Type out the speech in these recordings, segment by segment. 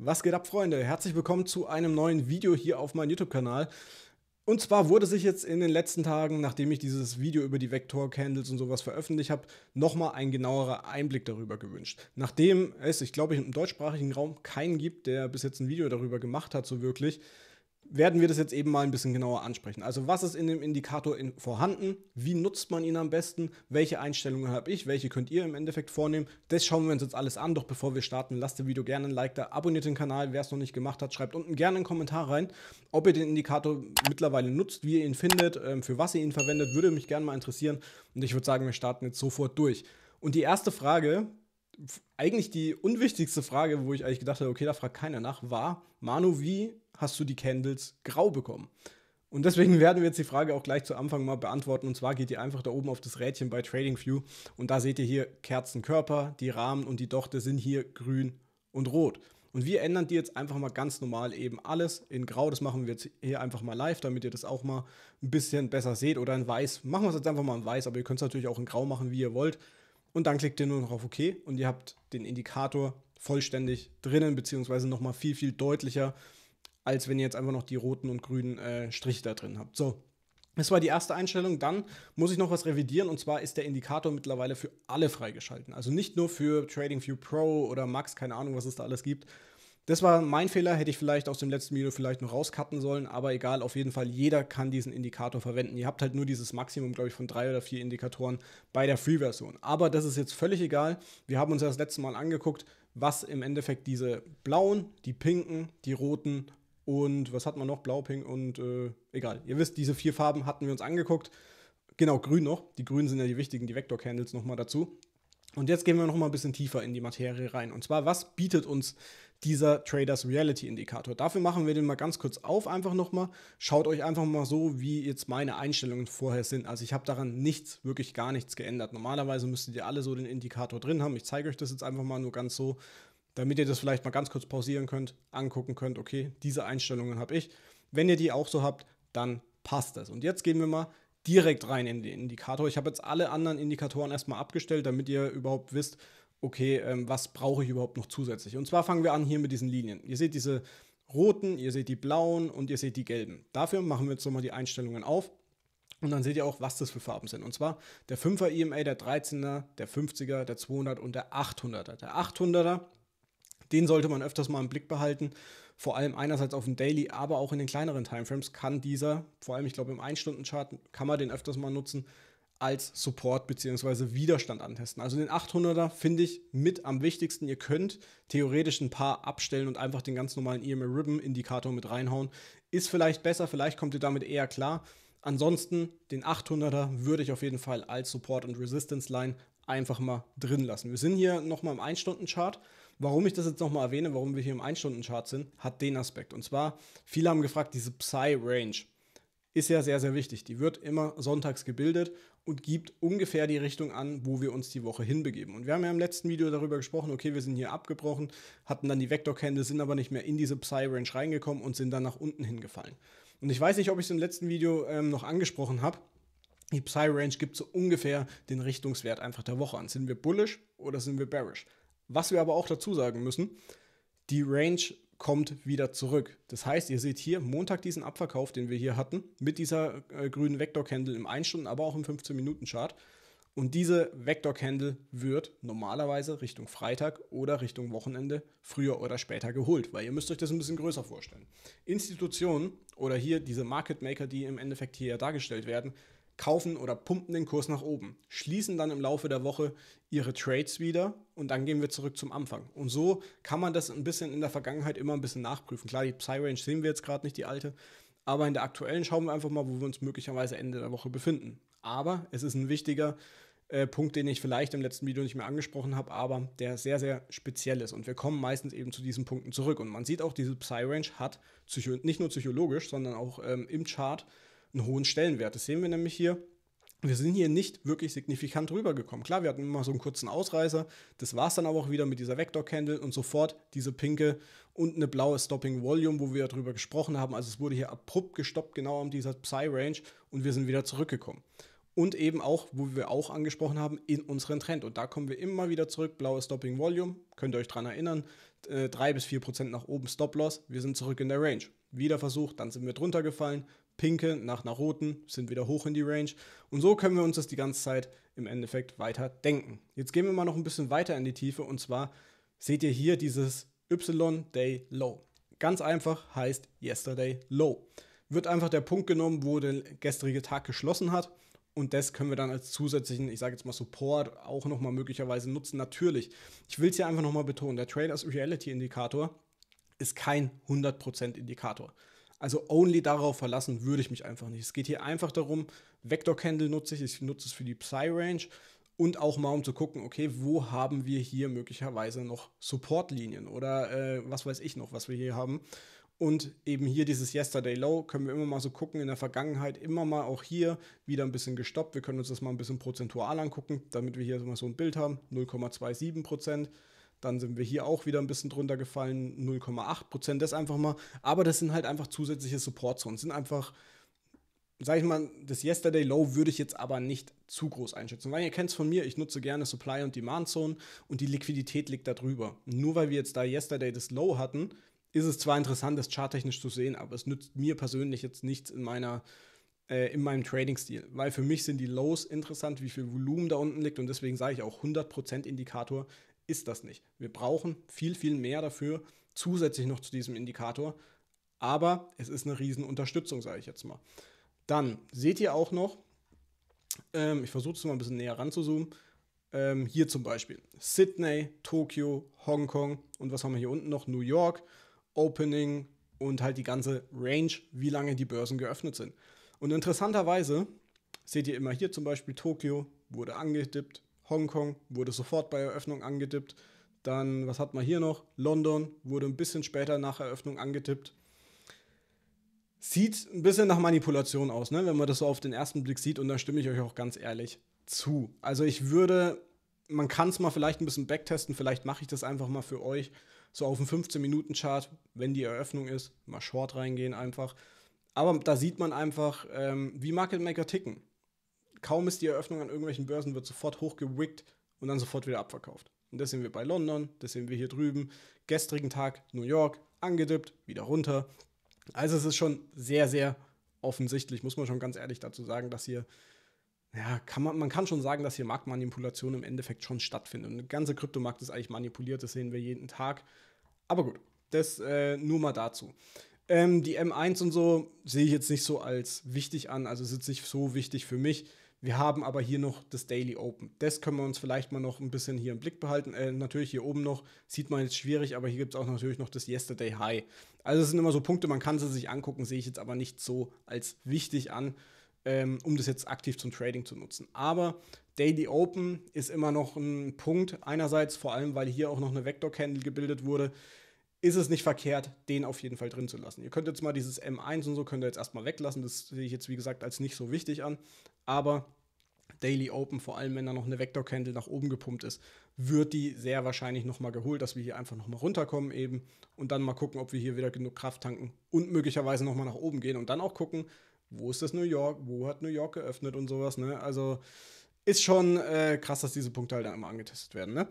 Was geht ab, Freunde? Herzlich willkommen zu einem neuen Video hier auf meinem YouTube-Kanal. Und zwar wurde sich jetzt in den letzten Tagen, nachdem ich dieses Video über die Vektor-Candles und sowas veröffentlicht habe, nochmal ein genauerer Einblick darüber gewünscht. Nachdem es, ich glaube, im deutschsprachigen Raum keinen gibt, der bis jetzt ein Video darüber gemacht hat, so wirklich, werden wir das jetzt eben mal ein bisschen genauer ansprechen. Also was ist in dem Indikator in, vorhanden? Wie nutzt man ihn am besten? Welche Einstellungen habe ich? Welche könnt ihr im Endeffekt vornehmen? Das schauen wir uns jetzt alles an. Doch bevor wir starten, lasst dem Video gerne ein Like da, abonniert den Kanal, wer es noch nicht gemacht hat, schreibt unten gerne einen Kommentar rein, ob ihr den Indikator mittlerweile nutzt, wie ihr ihn findet, ähm, für was ihr ihn verwendet, würde mich gerne mal interessieren. Und ich würde sagen, wir starten jetzt sofort durch. Und die erste Frage, eigentlich die unwichtigste Frage, wo ich eigentlich gedacht habe, okay, da fragt keiner nach, war, Manu, wie hast du die Candles grau bekommen? Und deswegen werden wir jetzt die Frage auch gleich zu Anfang mal beantworten. Und zwar geht ihr einfach da oben auf das Rädchen bei Trading View und da seht ihr hier Kerzenkörper, die Rahmen und die Dochte sind hier grün und rot. Und wir ändern die jetzt einfach mal ganz normal eben alles in grau. Das machen wir jetzt hier einfach mal live, damit ihr das auch mal ein bisschen besser seht. Oder in weiß. Machen wir es jetzt einfach mal in weiß, aber ihr könnt es natürlich auch in grau machen, wie ihr wollt. Und dann klickt ihr nur noch auf OK und ihr habt den Indikator vollständig drinnen, beziehungsweise nochmal viel, viel deutlicher, als wenn ihr jetzt einfach noch die roten und grünen äh, Striche da drin habt. So, das war die erste Einstellung. Dann muss ich noch was revidieren und zwar ist der Indikator mittlerweile für alle freigeschalten. Also nicht nur für TradingView Pro oder Max, keine Ahnung, was es da alles gibt, das war mein Fehler, hätte ich vielleicht aus dem letzten Video vielleicht noch rauscutten sollen, aber egal, auf jeden Fall, jeder kann diesen Indikator verwenden. Ihr habt halt nur dieses Maximum, glaube ich, von drei oder vier Indikatoren bei der Free-Version. Aber das ist jetzt völlig egal. Wir haben uns das letzte Mal angeguckt, was im Endeffekt diese blauen, die pinken, die roten und was hat man noch? Blau, pink und äh, egal. Ihr wisst, diese vier Farben hatten wir uns angeguckt. Genau, grün noch. Die grünen sind ja die wichtigen, die Vector-Candles nochmal dazu. Und jetzt gehen wir nochmal ein bisschen tiefer in die Materie rein. Und zwar, was bietet uns dieser Traders Reality Indikator. Dafür machen wir den mal ganz kurz auf, einfach nochmal. Schaut euch einfach mal so, wie jetzt meine Einstellungen vorher sind. Also ich habe daran nichts, wirklich gar nichts geändert. Normalerweise müsstet ihr alle so den Indikator drin haben. Ich zeige euch das jetzt einfach mal nur ganz so, damit ihr das vielleicht mal ganz kurz pausieren könnt, angucken könnt, okay, diese Einstellungen habe ich. Wenn ihr die auch so habt, dann passt das. Und jetzt gehen wir mal direkt rein in den Indikator. Ich habe jetzt alle anderen Indikatoren erstmal abgestellt, damit ihr überhaupt wisst, okay, ähm, was brauche ich überhaupt noch zusätzlich? Und zwar fangen wir an hier mit diesen Linien. Ihr seht diese roten, ihr seht die blauen und ihr seht die gelben. Dafür machen wir jetzt nochmal die Einstellungen auf. Und dann seht ihr auch, was das für Farben sind. Und zwar der 5er EMA, der 13er, der 50er, der 200 er und der 800er. Der 800er, den sollte man öfters mal im Blick behalten. Vor allem einerseits auf dem Daily, aber auch in den kleineren Timeframes kann dieser, vor allem ich glaube im 1-Stunden-Chart, kann man den öfters mal nutzen, als Support bzw. Widerstand antesten. Also den 800er finde ich mit am wichtigsten. Ihr könnt theoretisch ein paar abstellen und einfach den ganz normalen EMA Ribbon Indikator mit reinhauen. Ist vielleicht besser, vielleicht kommt ihr damit eher klar. Ansonsten den 800er würde ich auf jeden Fall als Support und Resistance Line einfach mal drin lassen. Wir sind hier nochmal im 1-Stunden-Chart. Warum ich das jetzt nochmal erwähne, warum wir hier im 1-Stunden-Chart sind, hat den Aspekt. Und zwar, viele haben gefragt, diese Psy-Range ist ja sehr, sehr wichtig. Die wird immer sonntags gebildet und gibt ungefähr die Richtung an, wo wir uns die Woche hinbegeben. Und wir haben ja im letzten Video darüber gesprochen, okay, wir sind hier abgebrochen, hatten dann die Vektorkende, sind aber nicht mehr in diese Psy-Range reingekommen und sind dann nach unten hingefallen. Und ich weiß nicht, ob ich es im letzten Video ähm, noch angesprochen habe. Die Psy-Range gibt so ungefähr den Richtungswert einfach der Woche an. Sind wir bullish oder sind wir bearish? Was wir aber auch dazu sagen müssen, die Range kommt wieder zurück. Das heißt, ihr seht hier Montag diesen Abverkauf, den wir hier hatten, mit dieser äh, grünen vektor Candle im 1 Stunden, aber auch im 15 Minuten Chart. Und diese vektor Candle wird normalerweise Richtung Freitag oder Richtung Wochenende früher oder später geholt, weil ihr müsst euch das ein bisschen größer vorstellen. Institutionen oder hier diese Market Maker, die im Endeffekt hier dargestellt werden, kaufen oder pumpen den Kurs nach oben, schließen dann im Laufe der Woche ihre Trades wieder und dann gehen wir zurück zum Anfang. Und so kann man das ein bisschen in der Vergangenheit immer ein bisschen nachprüfen. Klar, die Psy-Range sehen wir jetzt gerade nicht, die alte, aber in der aktuellen schauen wir einfach mal, wo wir uns möglicherweise Ende der Woche befinden. Aber es ist ein wichtiger äh, Punkt, den ich vielleicht im letzten Video nicht mehr angesprochen habe, aber der sehr, sehr speziell ist. Und wir kommen meistens eben zu diesen Punkten zurück. Und man sieht auch, diese Psy-Range hat nicht nur psychologisch, sondern auch ähm, im Chart einen hohen Stellenwert. Das sehen wir nämlich hier. Wir sind hier nicht wirklich signifikant rübergekommen. Klar, wir hatten immer so einen kurzen Ausreißer. Das war es dann aber auch wieder mit dieser Vector-Candle und sofort diese pinke und eine blaue Stopping Volume, wo wir darüber gesprochen haben. Also es wurde hier abrupt gestoppt, genau an dieser Psy-Range und wir sind wieder zurückgekommen und eben auch, wo wir auch angesprochen haben, in unseren Trend. Und da kommen wir immer wieder zurück. Blaue Stopping Volume, könnt ihr euch dran erinnern. Äh, 3 bis 4 Prozent nach oben Stop Loss. Wir sind zurück in der Range. Wieder versucht, dann sind wir drunter gefallen pinke nach einer roten, sind wieder hoch in die Range. Und so können wir uns das die ganze Zeit im Endeffekt weiter denken. Jetzt gehen wir mal noch ein bisschen weiter in die Tiefe und zwar seht ihr hier dieses Y-Day Low. Ganz einfach heißt Yesterday Low. Wird einfach der Punkt genommen, wo der gestrige Tag geschlossen hat. Und das können wir dann als zusätzlichen, ich sage jetzt mal Support, auch nochmal möglicherweise nutzen. Natürlich, ich will es hier einfach nochmal betonen, der Traders Reality Indikator ist kein 100% Indikator. Also only darauf verlassen würde ich mich einfach nicht. Es geht hier einfach darum, Vector Candle nutze ich, ich nutze es für die Psy-Range und auch mal um zu gucken, okay, wo haben wir hier möglicherweise noch Supportlinien oder äh, was weiß ich noch, was wir hier haben. Und eben hier dieses Yesterday Low können wir immer mal so gucken in der Vergangenheit, immer mal auch hier wieder ein bisschen gestoppt. Wir können uns das mal ein bisschen prozentual angucken, damit wir hier mal so ein Bild haben. 0,27 Prozent. Dann sind wir hier auch wieder ein bisschen drunter gefallen, 0,8 Prozent, das einfach mal. Aber das sind halt einfach zusätzliche Support-Zones, sind einfach sag ich mal, das Yesterday Low würde ich jetzt aber nicht zu groß einschätzen, weil ihr kennt es von mir, ich nutze gerne Supply und Demand Zone und die Liquidität liegt da drüber. Nur weil wir jetzt da Yesterday das Low hatten, ist es zwar interessant, das charttechnisch zu sehen, aber es nützt mir persönlich jetzt nichts in meiner äh, in meinem Trading-Stil, weil für mich sind die Lows interessant, wie viel Volumen da unten liegt und deswegen sage ich auch 100% Indikator ist das nicht. Wir brauchen viel, viel mehr dafür, zusätzlich noch zu diesem Indikator. Aber es ist eine Riesenunterstützung, sage ich jetzt mal. Dann seht ihr auch noch, ähm, ich versuche es mal ein bisschen näher ranzuzoomen, ähm, hier zum Beispiel Sydney, Tokio, Hongkong und was haben wir hier unten noch? New York, Opening und halt die ganze Range, wie lange die Börsen geöffnet sind. Und interessanterweise seht ihr immer hier zum Beispiel Tokio wurde angedippt, Hongkong wurde sofort bei Eröffnung angetippt. Dann, was hat man hier noch? London wurde ein bisschen später nach Eröffnung angetippt. Sieht ein bisschen nach Manipulation aus, ne? wenn man das so auf den ersten Blick sieht. Und da stimme ich euch auch ganz ehrlich zu. Also ich würde, man kann es mal vielleicht ein bisschen backtesten. Vielleicht mache ich das einfach mal für euch. So auf einen 15-Minuten-Chart, wenn die Eröffnung ist, mal short reingehen einfach. Aber da sieht man einfach, ähm, wie Market Maker ticken kaum ist die Eröffnung an irgendwelchen Börsen, wird sofort hochgewickt und dann sofort wieder abverkauft. Und das sehen wir bei London, das sehen wir hier drüben. Gestrigen Tag New York, angedippt, wieder runter. Also es ist schon sehr, sehr offensichtlich, muss man schon ganz ehrlich dazu sagen, dass hier, ja, kann man, man kann schon sagen, dass hier Marktmanipulation im Endeffekt schon stattfindet. Und der ganze Kryptomarkt ist eigentlich manipuliert, das sehen wir jeden Tag. Aber gut, das äh, nur mal dazu. Ähm, die M1 und so sehe ich jetzt nicht so als wichtig an, also ist jetzt nicht so wichtig für mich. Wir haben aber hier noch das Daily Open. Das können wir uns vielleicht mal noch ein bisschen hier im Blick behalten. Äh, natürlich hier oben noch, sieht man jetzt schwierig, aber hier gibt es auch natürlich noch das Yesterday High. Also es sind immer so Punkte, man kann sie sich angucken, sehe ich jetzt aber nicht so als wichtig an, ähm, um das jetzt aktiv zum Trading zu nutzen. Aber Daily Open ist immer noch ein Punkt. Einerseits vor allem, weil hier auch noch eine Vector Candle gebildet wurde ist es nicht verkehrt, den auf jeden Fall drin zu lassen. Ihr könnt jetzt mal dieses M1 und so könnt ihr jetzt erstmal weglassen. Das sehe ich jetzt, wie gesagt, als nicht so wichtig an. Aber Daily Open, vor allem wenn da noch eine Vector Candle nach oben gepumpt ist, wird die sehr wahrscheinlich nochmal geholt, dass wir hier einfach nochmal runterkommen eben und dann mal gucken, ob wir hier wieder genug Kraft tanken und möglicherweise nochmal nach oben gehen und dann auch gucken, wo ist das New York, wo hat New York geöffnet und sowas, ne? Also ist schon äh, krass, dass diese Punkte halt dann immer angetestet werden, ne?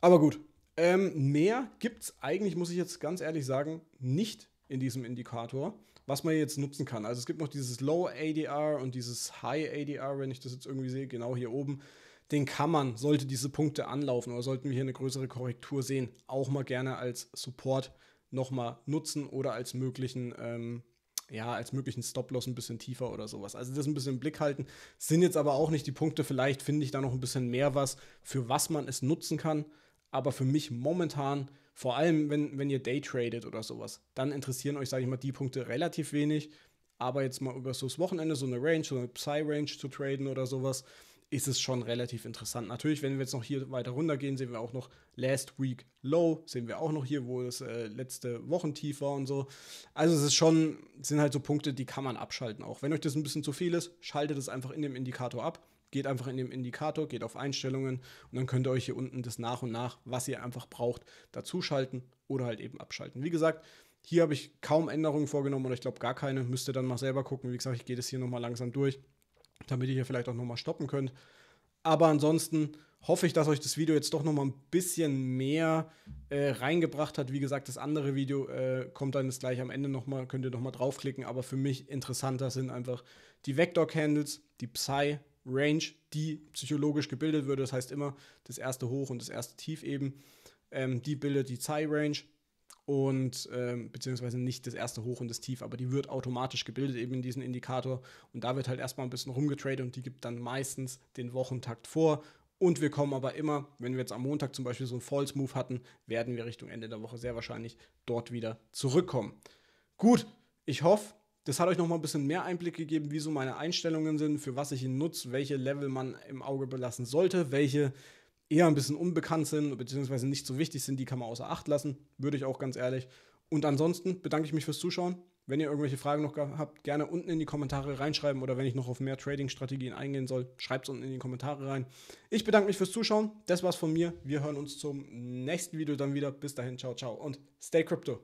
Aber gut, ähm, mehr gibt es eigentlich, muss ich jetzt ganz ehrlich sagen, nicht in diesem Indikator, was man jetzt nutzen kann. Also es gibt noch dieses Low ADR und dieses High ADR, wenn ich das jetzt irgendwie sehe, genau hier oben. Den kann man, sollte diese Punkte anlaufen oder sollten wir hier eine größere Korrektur sehen, auch mal gerne als Support nochmal nutzen oder als möglichen, ähm, ja, als möglichen Stop-Loss ein bisschen tiefer oder sowas. Also das ein bisschen im Blick halten. Sind jetzt aber auch nicht die Punkte, vielleicht finde ich da noch ein bisschen mehr was, für was man es nutzen kann. Aber für mich momentan, vor allem wenn, wenn ihr Daytradet oder sowas, dann interessieren euch, sage ich mal, die Punkte relativ wenig. Aber jetzt mal über so das Wochenende so eine Range, so eine Psy-Range zu traden oder sowas, ist es schon relativ interessant. Natürlich, wenn wir jetzt noch hier weiter runtergehen, sehen wir auch noch Last Week Low, sehen wir auch noch hier, wo das äh, letzte Wochentief war und so. Also es ist schon, sind halt so Punkte, die kann man abschalten auch. Wenn euch das ein bisschen zu viel ist, schaltet es einfach in dem Indikator ab. Geht einfach in den Indikator, geht auf Einstellungen und dann könnt ihr euch hier unten das nach und nach, was ihr einfach braucht, dazuschalten oder halt eben abschalten. Wie gesagt, hier habe ich kaum Änderungen vorgenommen oder ich glaube gar keine. Müsst ihr dann mal selber gucken. Wie gesagt, ich gehe das hier nochmal langsam durch, damit ihr hier vielleicht auch nochmal stoppen könnt. Aber ansonsten hoffe ich, dass euch das Video jetzt doch nochmal ein bisschen mehr äh, reingebracht hat. Wie gesagt, das andere Video äh, kommt dann jetzt gleich am Ende nochmal, könnt ihr nochmal draufklicken. Aber für mich interessanter sind einfach die Vector-Candles, die Psy, Range, die psychologisch gebildet würde. Das heißt immer das erste Hoch und das erste Tief eben. Ähm, die bildet die Psi-Range und ähm, beziehungsweise nicht das erste Hoch und das Tief, aber die wird automatisch gebildet eben in diesem Indikator und da wird halt erstmal ein bisschen rumgetradet und die gibt dann meistens den Wochentakt vor und wir kommen aber immer, wenn wir jetzt am Montag zum Beispiel so einen False Move hatten, werden wir Richtung Ende der Woche sehr wahrscheinlich dort wieder zurückkommen. Gut, ich hoffe, das hat euch nochmal ein bisschen mehr Einblick gegeben, wie so meine Einstellungen sind, für was ich ihn nutze, welche Level man im Auge belassen sollte, welche eher ein bisschen unbekannt sind, beziehungsweise nicht so wichtig sind, die kann man außer Acht lassen, würde ich auch ganz ehrlich. Und ansonsten bedanke ich mich fürs Zuschauen. Wenn ihr irgendwelche Fragen noch habt, gerne unten in die Kommentare reinschreiben oder wenn ich noch auf mehr Trading-Strategien eingehen soll, schreibt es unten in die Kommentare rein. Ich bedanke mich fürs Zuschauen. Das war's von mir. Wir hören uns zum nächsten Video dann wieder. Bis dahin, ciao, ciao und stay crypto.